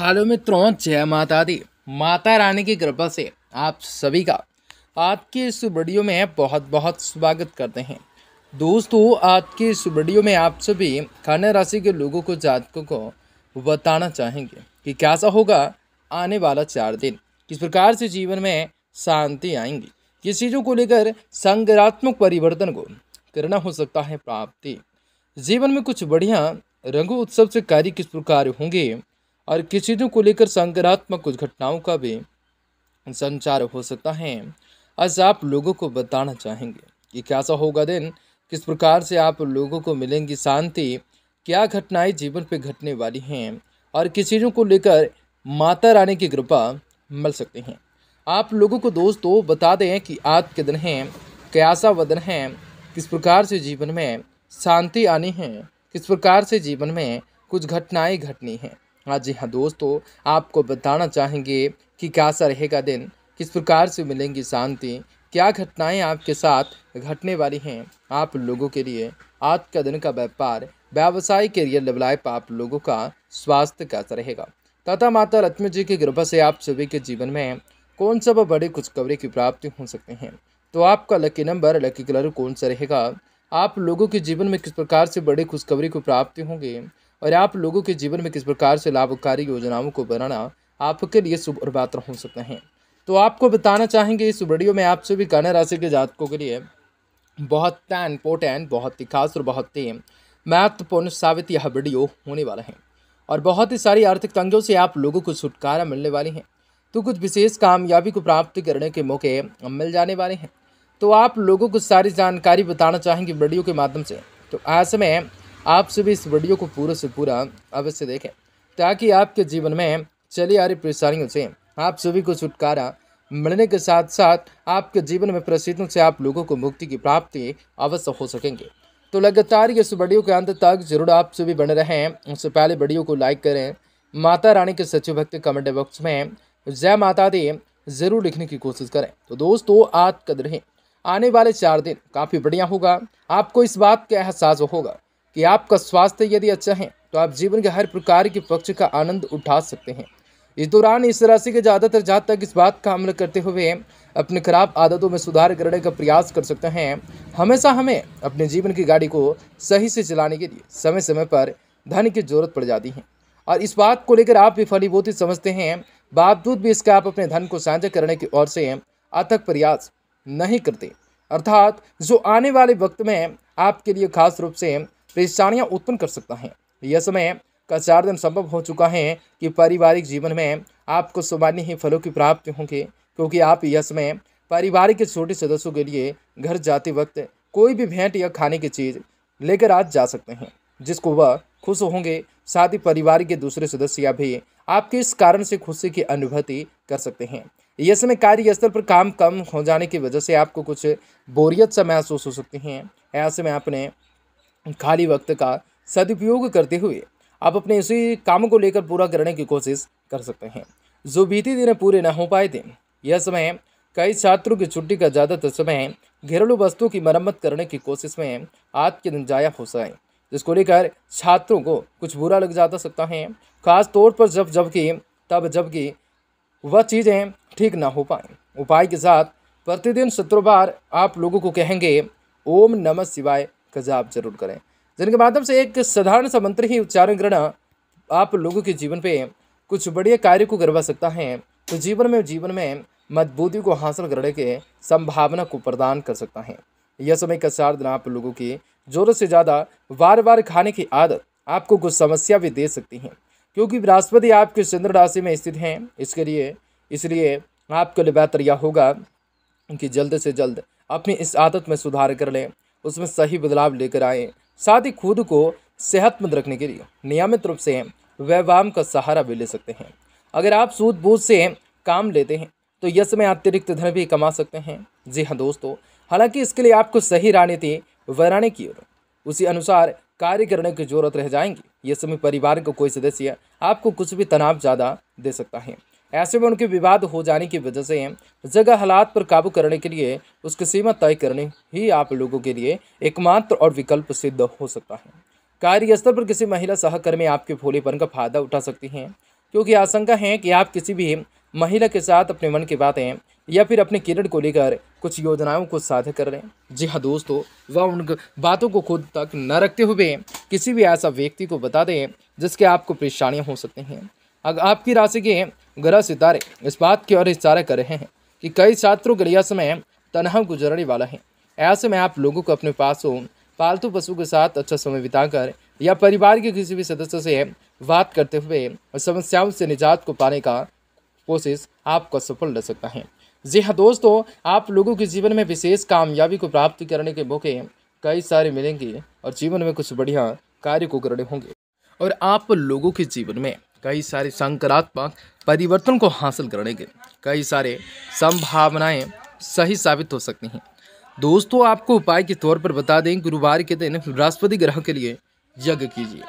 hello मित्रों जय माता दी माता रानी की कृपा से आप सभी का आज के इस वीडियो में बहुत बहुत स्वागत करते हैं दोस्तों आज के इस वीडियो में आप सभी कन्या राशि के लोगों को जातकों को बताना चाहेंगे कि कैसा होगा आने वाला चार दिन किस प्रकार से जीवन में शांति आएंगी किस चीज़ों को लेकर संगरात्मक परिवर्तन को करना हो सकता है प्राप्ति जीवन में कुछ बढ़िया उत्सव से कार्य किस प्रकार होंगे और किसी को लेकर संक्रात्मक कुछ घटनाओं का भी संचार हो सकता है आज आप लोगों को बताना चाहेंगे कि कैसा होगा दिन किस प्रकार से आप लोगों को मिलेंगी शांति क्या घटनाएं जीवन पे घटने वाली हैं और किस चीज़ों को लेकर माता रानी की कृपा मिल सकती हैं आप लोगों को दोस्तों बता दें कि आज के दिन है कैसा वदन है किस प्रकार से जीवन में शांति आनी है किस प्रकार से जीवन में कुछ घटनाएं घटनी हैं हाँ जी हाँ दोस्तों आपको बताना चाहेंगे कि कैसा रहेगा दिन किस प्रकार से मिलेंगी शांति क्या घटनाएं आपके साथ घटने वाली हैं आप लोगों के लिए आज का दिन का व्यापार व्यवसाय करियर डेवलप आप लोगों का स्वास्थ्य कैसा रहेगा तथा माता लक्ष्मी जी की कृपा से आप सभी के जीवन में कौन व बड़ी खुशखबरी की प्राप्ति हो सकते हैं तो आपका लकी नंबर लकी कलर कौन सा रहेगा आप लोगों के जीवन में किस प्रकार से बड़ी खुशखबरी को प्राप्ति होंगे और आप लोगों के जीवन में किस प्रकार से लाभकारी योजनाओं को बनाना आपके लिए शुभ और बात हो सकते हैं तो आपको बताना चाहेंगे इस वीडियो में आपसे भी कन्या राशि के जातकों के लिए बहुत इंपॉर्टेंट बहुत ही खास और बहुत ही महत्वपूर्ण साबित यह वीडियो होने वाला है और बहुत ही सारी आर्थिक तंगियों से आप लोगों को छुटकारा मिलने वाली हैं तो कुछ विशेष कामयाबी को प्राप्त करने के मौके मिल जाने वाले हैं तो आप लोगों को सारी जानकारी बताना चाहेंगे वीडियो के माध्यम से तो ऐसे में आप सभी इस वीडियो को पूरे से पूरा अवश्य देखें ताकि आपके जीवन में चली आ रही परेशानियों से आप सभी को छुटकारा मिलने के साथ साथ आपके जीवन में प्रसिद्धों से आप लोगों को मुक्ति की प्राप्ति अवश्य हो सकेंगे तो लगातार इस वीडियो के अंत तक जरूर आप सभी बने रहें उससे पहले वीडियो को लाइक करें माता रानी के सचिव भक्त कमेंट बॉक्स में जय माता दे जरूर लिखने की कोशिश करें तो दोस्तों आज कद रहें आने वाले चार दिन काफ़ी बढ़िया होगा आपको इस बात का एहसास होगा कि आपका स्वास्थ्य यदि अच्छा है तो आप जीवन के हर प्रकार के पक्ष का आनंद उठा सकते हैं इस दौरान इस राशि के ज़्यादातर जात तक इस बात का अमल करते हुए अपनी खराब आदतों में सुधार करने का प्रयास कर सकते हैं हमेशा हमें अपने जीवन की गाड़ी को सही से चलाने के लिए समय समय पर धन की जरूरत पड़ जाती है और इस बात को लेकर आप भी फलीभूति समझते हैं बावजूद भी इसका आप अपने धन को साझा करने की ओर से अथक प्रयास नहीं करते अर्थात जो आने वाले वक्त में आपके लिए खास रूप से परेशानियाँ तो उत्पन्न कर सकता है यह समय का चार दिन संभव हो चुका है कि पारिवारिक जीवन में आपको सामान्य ही फलों की प्राप्ति होंगे क्योंकि आप यह समय परिवार के छोटे सदस्यों के लिए घर जाते वक्त कोई भी भेंट या खाने की चीज़ लेकर आज जा सकते हैं जिसको वह खुश होंगे साथ ही परिवार के दूसरे सदस्य भी आपके इस कारण से खुशी की अनुभूति कर सकते हैं यह समय कार्यस्थल पर काम कम हो जाने की वजह से आपको कुछ बोरियत सा महसूस हो सकती हैं ऐसे में आपने खाली वक्त का सदुपयोग करते हुए आप अपने इसी काम को लेकर पूरा करने की कोशिश कर सकते हैं जो बीते दिन पूरे न हो पाए थे यह समय कई छात्रों की छुट्टी का ज़्यादातर समय घरेलू वस्तुओं की मरम्मत करने की कोशिश में आज के दिन जाया हो सकें जिसको लेकर छात्रों को कुछ बुरा लग जाता सकता है खास तौर पर जब जबकि तब जबकि वह चीज़ें ठीक ना हो पाए उपाय के साथ प्रतिदिन बार आप लोगों को कहेंगे ओम नमः शिवाय का जाप जरूर करें जिनके माध्यम से एक साधारण सा मंत्र ही उच्चारण करना आप लोगों के जीवन पे कुछ बढ़िया कार्य को करवा सकता है तो जीवन में जीवन में मजबूती को हासिल करने के संभावना को प्रदान कर सकता है यह समय का चार दिन आप लोगों की ज़रूरत से ज़्यादा बार बार खाने की आदत आपको कुछ समस्या भी दे सकती है क्योंकि बृहस्पति आपके चंद्र राशि में स्थित हैं इसके लिए इसलिए आपके लिए बेहतर यह होगा कि जल्द से जल्द अपनी इस आदत में सुधार कर लें उसमें सही बदलाव लेकर आए साथ ही खुद को सेहतमंद रखने के लिए नियमित रूप से व्यायाम का सहारा भी ले सकते हैं अगर आप सूझबूझ से काम लेते हैं तो यह समय अतिरिक्त धन भी कमा सकते हैं जी हाँ दोस्तों हालांकि इसके लिए आपको सही रणनीति बनाने की ओर उसी अनुसार कार्य करने की जरूरत रह जाएंगी यह समय परिवार का को कोई सदस्य आपको कुछ भी तनाव ज़्यादा दे सकता है ऐसे में उनके विवाद हो जाने की वजह से जगह हालात पर काबू करने के लिए उसकी सीमा तय करनी ही आप लोगों के लिए एकमात्र और विकल्प सिद्ध हो सकता है कार्यस्थल पर किसी महिला सहकर्मी आपके भोलेपन का फायदा उठा सकती हैं क्योंकि आशंका है कि आप किसी भी महिला के साथ अपने मन की बातें या फिर अपने किरण को लेकर कुछ योजनाओं को साझा कर लें जी हाँ दोस्तों वह उन बातों को खुद तक न रखते हुए किसी भी ऐसा व्यक्ति को बता दें जिसके आपको परेशानियाँ हो सकती हैं अगर आपकी राशि के ग्रह सितारे इस बात की ओर इशारा कर रहे हैं कि कई छात्रों के लिए समय तनाव गुजरने वाला है ऐसे में आप लोगों को अपने पासों पालतू पशु के साथ अच्छा समय बिताकर या परिवार के किसी भी सदस्य से बात करते हुए समस्याओं से निजात को पाने का कोशिश आपका सफल रह सकता है जी हाँ दोस्तों आप लोगों के जीवन में विशेष कामयाबी को प्राप्त करने के मौके कई सारे मिलेंगे और जीवन में कुछ बढ़िया कार्य को करने होंगे और आप लोगों के जीवन में कई सारे संकरात्मक परिवर्तन को हासिल करने के कई सारे संभावनाएं सही साबित हो सकती हैं दोस्तों आपको उपाय के तौर पर बता दें गुरुवार के दिन बृहस्पति ग्रह के लिए यज्ञ कीजिए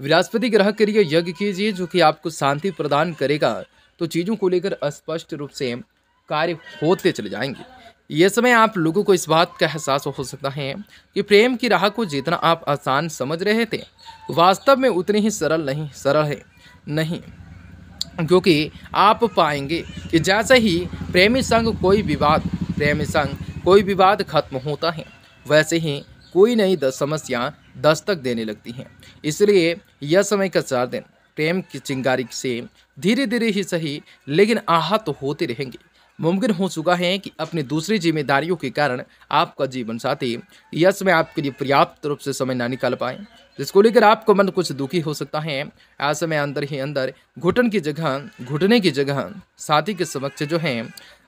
बृहस्पति ग्रह के लिए यज्ञ कीजिए जो कि आपको शांति प्रदान करेगा तो चीज़ों को लेकर स्पष्ट रूप से कार्य होते चले जाएंगे ये समय आप लोगों को इस बात का एहसास हो सकता है कि प्रेम की राह को जितना आप आसान समझ रहे थे वास्तव में उतनी ही सरल नहीं सरल है नहीं क्योंकि आप पाएंगे कि जैसे ही प्रेमी संग कोई विवाद प्रेमी संग कोई विवाद खत्म होता है वैसे ही कोई नई समस्या दस्तक देने लगती हैं इसलिए यह समय का चार दिन प्रेम की चिंगारी से धीरे धीरे ही सही लेकिन आहत तो होते रहेंगे मुमकिन हो चुका है कि अपनी दूसरी जिम्मेदारियों के कारण आपका जीवन साथी यश में आपके लिए पर्याप्त रूप से समय ना निकाल पाए जिसको लेकर आपको मन कुछ दुखी हो सकता है ऐसे में अंदर ही अंदर घुटन की जगह घुटने की जगह साथी के समक्ष जो है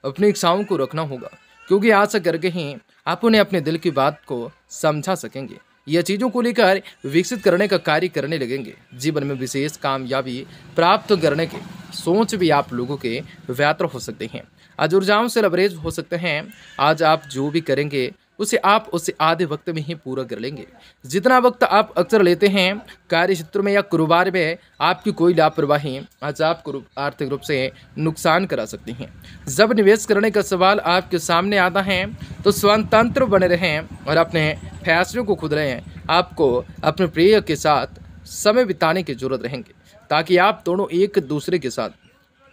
अपनी इच्छाओं को रखना होगा क्योंकि ऐसा करके ही आप उन्हें अपने दिल की बात को समझा सकेंगे यह चीज़ों को लेकर विकसित करने का कार्य करने लगेंगे जीवन में विशेष कामयाबी प्राप्त करने के सोच भी आप लोगों के व्यात्र हो सकते हैं आज ऊर्जाओं से लबरेज हो सकते हैं आज आप जो भी करेंगे उसे आप उसे आधे वक्त में ही पूरा कर लेंगे जितना वक्त आप अक्सर लेते हैं कार्य क्षेत्र में या कारोबार में आपकी कोई लापरवाही आज आपको आर्थिक रूप से नुकसान करा सकती हैं जब निवेश करने का सवाल आपके सामने आता है तो स्वतंत्र बने रहें और अपने फैसलों को खुद रहें आपको अपने प्रिय के साथ समय बिताने की जरूरत रहेंगे ताकि आप दोनों एक दूसरे के साथ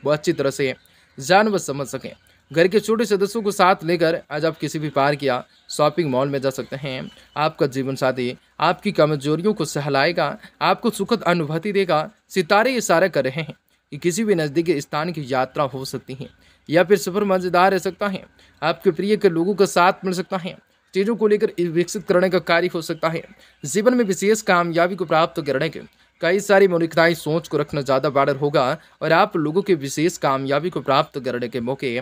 वो अच्छी तरह से जानवर समझ सकें घर के छोटे सदस्यों को साथ लेकर आज आप किसी भी पार्क या शॉपिंग मॉल में जा सकते हैं आपका जीवन साथी आपकी कमजोरियों को सहलाएगा आपको सुखद अनुभूति देगा सितारे इशारा कर रहे हैं कि किसी भी नज़दीकी स्थान की यात्रा हो सकती है या फिर सफ़र मज़ेदार रह सकता है आपके प्रिय के लोगों का साथ मिल सकता है चीज़ों को लेकर विकसित करने का कार्य हो सकता है जीवन में विशेष कामयाबी को प्राप्त करने के कई सारी मुनिखदाई सोच को रखना ज़्यादा बेटर होगा और आप लोगों की विशेष कामयाबी को प्राप्त करने के मौके